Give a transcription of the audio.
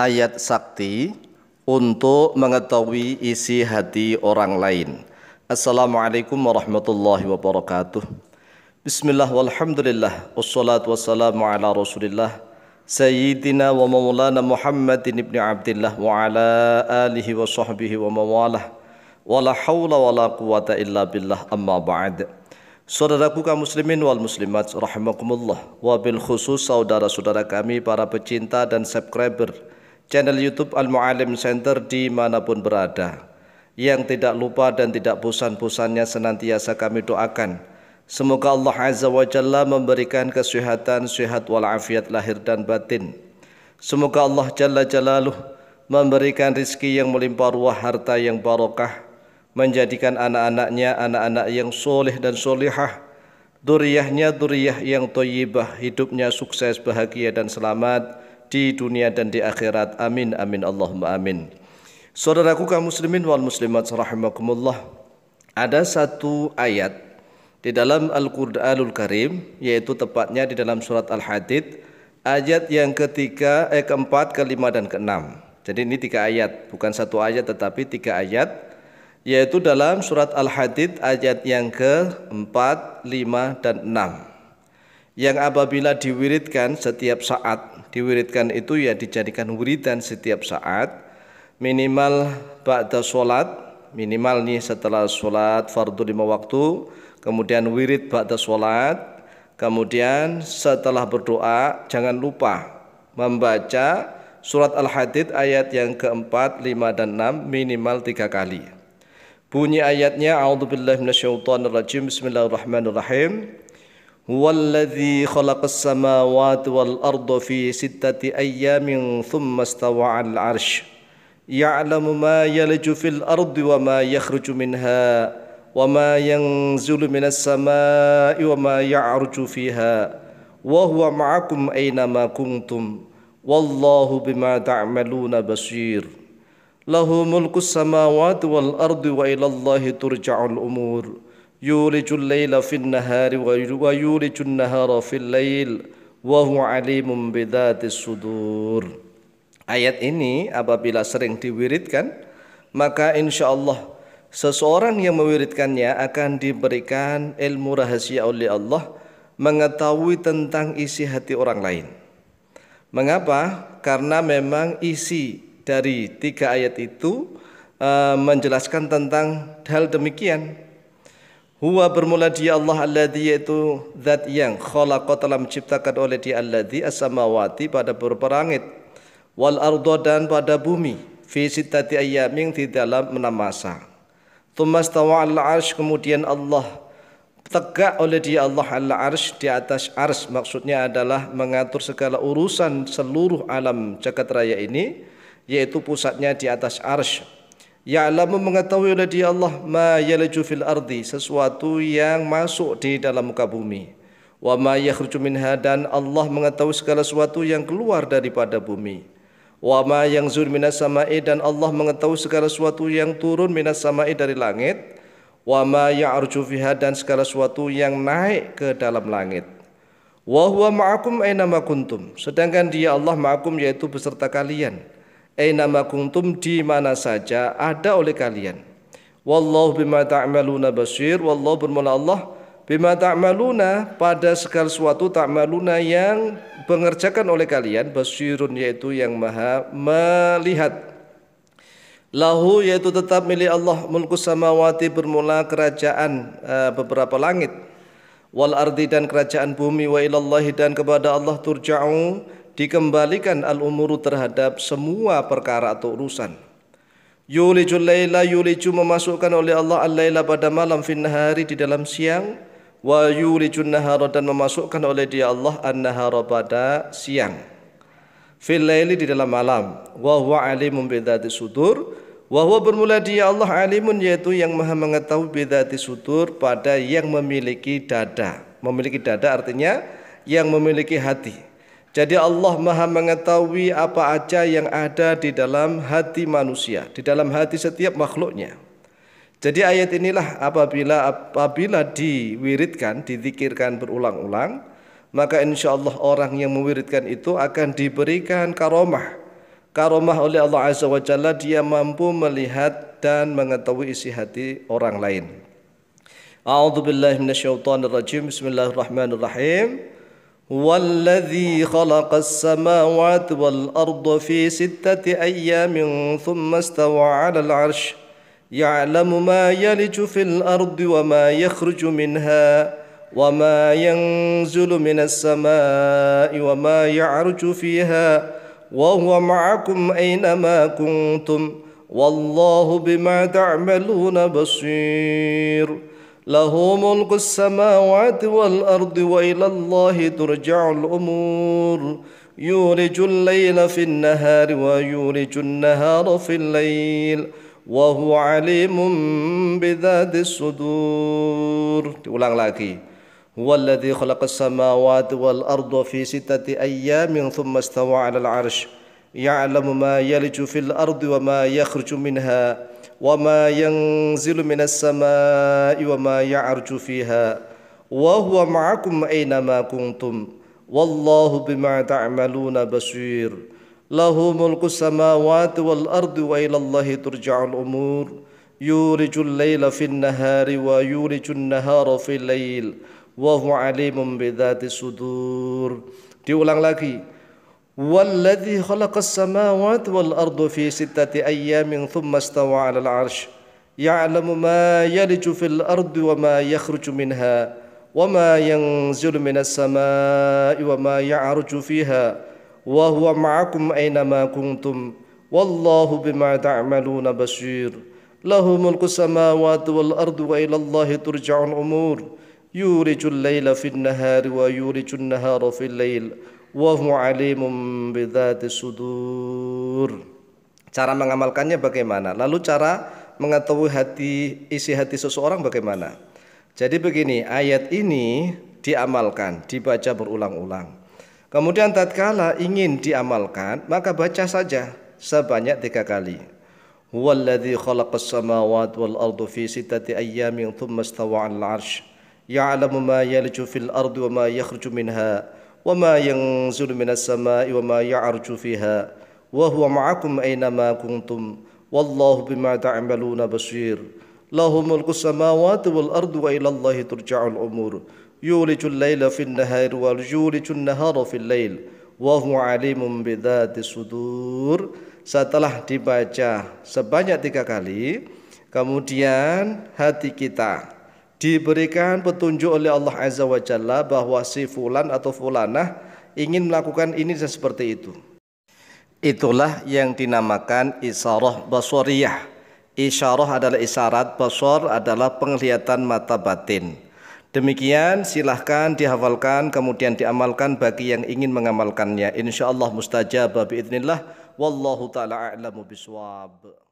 ayat sakti untuk mengetahui isi hati orang lain. Assalamualaikum warahmatullahi wabarakatuh. Bismillah walhamdulillah wassalatu wassalamu ala rasulillah Sayyidina wa maulana Muhammadin ibn Abdullah wa ala alihi wa sahbihi wa mawalah wa la hawla wa la quwata illa billah amma ba'd Saudaraku kaum muslimin wal muslimat rahimakumullah wa bil khusus saudara-saudara kami para pecinta dan subscriber channel YouTube Al Mualim Center dimanapun berada. Yang tidak lupa dan tidak bosan-bosannya senantiasa kami doakan. Semoga Allah Azza wa Jalla memberikan kesehatan, sehat walafiat lahir dan batin. Semoga Allah Jalla Jalaluh memberikan rizki yang melimpah ruah harta yang barokah, menjadikan anak-anaknya anak-anak yang soleh dan solehah. duriyahnya duriyah yang toyibah, hidupnya sukses, bahagia dan selamat, di dunia dan di akhirat. Amin amin Allahumma amin. Saudaraku kaum muslimin wal muslimat rahimakumullah. Ada satu ayat di dalam Al-Qur'anul Karim yaitu tepatnya di dalam surat Al-Hadid ayat yang ketiga eh keempat, kelima dan keenam. Jadi ini tiga ayat, bukan satu ayat tetapi tiga ayat yaitu dalam surat Al-Hadid ayat yang keempat, lima dan enam. Yang apabila diwiridkan setiap saat diwiridkan itu ya dijadikan wiridan setiap saat minimal ba'da sholat minimal nih setelah sholat fardu lima waktu kemudian wirid ba'da sholat kemudian setelah berdoa jangan lupa membaca surat Al-Hadid ayat yang keempat, lima dan enam minimal tiga kali. Bunyi ayatnya A'udzubillahiminasyaitonirrajim Bismillahirrahmanirrahim هو الذي خلق السماوات والأرض في ستة أيام ثم استوى على العرش يعلم ما يلج في الأرض وما يخرج منها وما ينزل من السماء وما يعرج فيها وهو معكم أينما كنتم والله بما تعملون بصير له ملك السماوات والأرض وإلى الله ترجع الأمور يولج الليل في النهار ويولج النهار في الليل وهو عليم بذات الصدور Ayat ini apabila sering diwiridkan maka insya Allah seseorang yang mewiridkannya akan diberikan ilmu rahasia oleh Allah mengetahui tentang isi hati orang lain. Mengapa? Karena memang isi dari tiga ayat itu eh, menjelaskan tentang hal demikian Huwa bermula di Allah alladhi yaitu zat yang khalaqa telah menciptakan oleh dia alladhi as-samawati pada berperangit wal ardo dan pada bumi fi sittati ayyamin di dalam enam masa. Tsumma stawa al-'arsy kemudian Allah tegak oleh dia Allah al-'arsy di atas ars maksudnya adalah mengatur segala urusan seluruh alam jagat raya ini yaitu pusatnya di atas arsy Ya'lamu mengetahui oleh dia Allah ma yalaju fil ardi sesuatu yang masuk di dalam muka bumi wa ma yakhruju minha dan Allah mengetahui segala sesuatu yang keluar daripada bumi wa ma yanzur minas sama'i dan Allah mengetahui segala sesuatu yang turun minas sama'i dari langit wa ma ya'ruju fiha dan segala sesuatu yang naik ke dalam langit wa huwa ma'akum aina ma kuntum sedangkan dia Allah ma'akum yaitu beserta kalian Ainama kuntum di mana saja ada oleh kalian. Wallahu bima ta'maluna basir. Wallahu bermula Allah bima ta'maluna pada segala sesuatu ta'maluna yang pengerjakan oleh kalian basirun yaitu yang maha melihat. Lahu yaitu tetap milik Allah mulku samawati bermula kerajaan eh, beberapa langit wal ardi dan kerajaan bumi wa ilallahi dan kepada Allah turja'u dikembalikan al-umuru terhadap semua perkara atau urusan. Yulijul laila yuliju memasukkan oleh Allah al-laila pada malam fin nahari di dalam siang wa yulijun nahara dan memasukkan oleh dia Allah an-nahara pada siang. Fil laili di dalam malam wa huwa alimun bidzati sudur wa huwa bermula dia Allah alimun yaitu yang maha mengetahui bidzati sudur pada yang memiliki dada. Memiliki dada artinya yang memiliki hati. Jadi Allah maha mengetahui apa aja yang ada di dalam hati manusia, di dalam hati setiap makhluknya. Jadi ayat inilah apabila apabila diwiridkan, dizikirkan berulang-ulang, maka insya Allah orang yang mewiritkan itu akan diberikan karomah. Karomah oleh Allah Azza wa Jalla dia mampu melihat dan mengetahui isi hati orang lain. Bismillahirrahmanirrahim. والذي خلق السماوات والارض في سته ايام ثم استوى على العرش يعلم ما يلج في الارض وما يخرج منها وما ينزل من السماء وما يعرج فيها وهو معكم اينما كنتم والله بما تعملون بصير له ملك السماوات والارض والى الله ترجع الامور يولج الليل في النهار ويولج النهار في الليل وهو عليم بذات الصدور ulang lagi هو الذي خلق السماوات والأرض في ستة أيام ثم استوى على العرش يعلم ما يلج في الأرض وما يخرج منها وما ينزل من السماء وما يعرج فيها وهو معكم أينما كنتم والله بما تعملون بصير له ملك السماوات والأرض وإلى الله ترجع الأمور يورج الليل في النهار ويورج النهار في الليل وهو عليم بذات الصدور diulang lagi والذي خلق السماوات والأرض في ستة أيام ثم استوى على العرش يعلم ما يلج في الأرض وما يخرج منها وما ينزل من السماء وما يعرج فيها وهو معكم أينما كنتم والله بما تعملون بشير له ملك السماوات والأرض وإلى الله ترجع الأمور يورج الليل في النهار ويورج النهار في الليل wa huwa alimum bidzati sudur. Cara mengamalkannya bagaimana? Lalu cara mengetahui hati isi hati seseorang bagaimana? Jadi begini, ayat ini diamalkan, dibaca berulang-ulang. Kemudian tatkala ingin diamalkan, maka baca saja sebanyak tiga kali. Huwallazi khalaqas samawati wal ardu fi sittati ayyamin thumma istawa 'alal 'arsy. Ya'lamu ma yalju fil ardi wa ma yakhruju minha. وما ينزل من السماء وما يعرج فيها وهو معكم أينما كنتم والله بما تعملون بصير له ملك السماوات والأرض وإلى الله ترجع الأمور يولج الليل في النهار ويولج النهار في الليل وهو عليم بذات الصدور setelah dibaca sebanyak tiga kali kemudian hati kita diberikan petunjuk oleh Allah Azza wa Jalla bahwa si fulan atau fulanah ingin melakukan ini dan seperti itu. Itulah yang dinamakan isyarah baswariyah. Isyarah adalah isyarat, baswar adalah penglihatan mata batin. Demikian silahkan dihafalkan kemudian diamalkan bagi yang ingin mengamalkannya. Insya Allah mustajab biidnillah. Wallahu ta'ala a'lamu biswab.